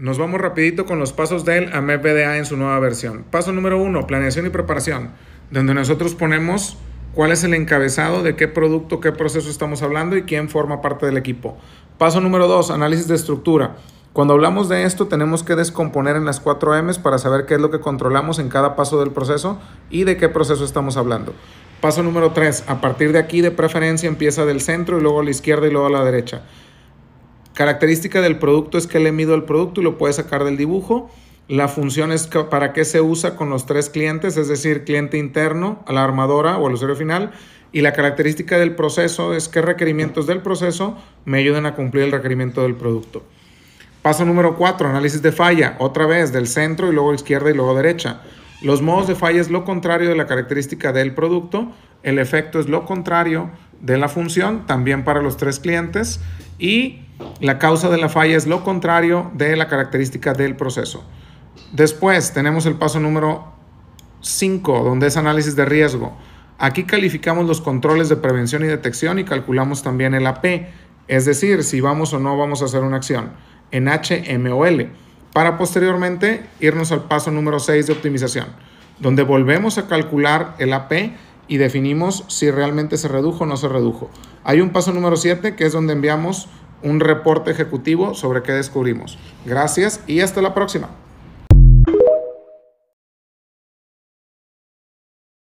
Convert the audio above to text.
Nos vamos rapidito con los pasos del AMEP en su nueva versión. Paso número uno, planeación y preparación, donde nosotros ponemos cuál es el encabezado, de qué producto, qué proceso estamos hablando y quién forma parte del equipo. Paso número dos, análisis de estructura. Cuando hablamos de esto tenemos que descomponer en las 4 Ms para saber qué es lo que controlamos en cada paso del proceso y de qué proceso estamos hablando. Paso número 3. A partir de aquí de preferencia empieza del centro y luego a la izquierda y luego a la derecha. Característica del producto es que le mido el producto y lo puede sacar del dibujo. La función es para qué se usa con los tres clientes, es decir, cliente interno, a la armadora o al usuario final. Y la característica del proceso es qué requerimientos del proceso me ayudan a cumplir el requerimiento del producto. Paso número cuatro, análisis de falla, otra vez del centro y luego izquierda y luego derecha. Los modos de falla es lo contrario de la característica del producto, el efecto es lo contrario de la función, también para los tres clientes, y la causa de la falla es lo contrario de la característica del proceso. Después tenemos el paso número 5, donde es análisis de riesgo. Aquí calificamos los controles de prevención y detección y calculamos también el AP, es decir, si vamos o no vamos a hacer una acción en HMOL, para posteriormente irnos al paso número 6 de optimización, donde volvemos a calcular el AP y definimos si realmente se redujo o no se redujo. Hay un paso número 7 que es donde enviamos un reporte ejecutivo sobre qué descubrimos. Gracias y hasta la próxima.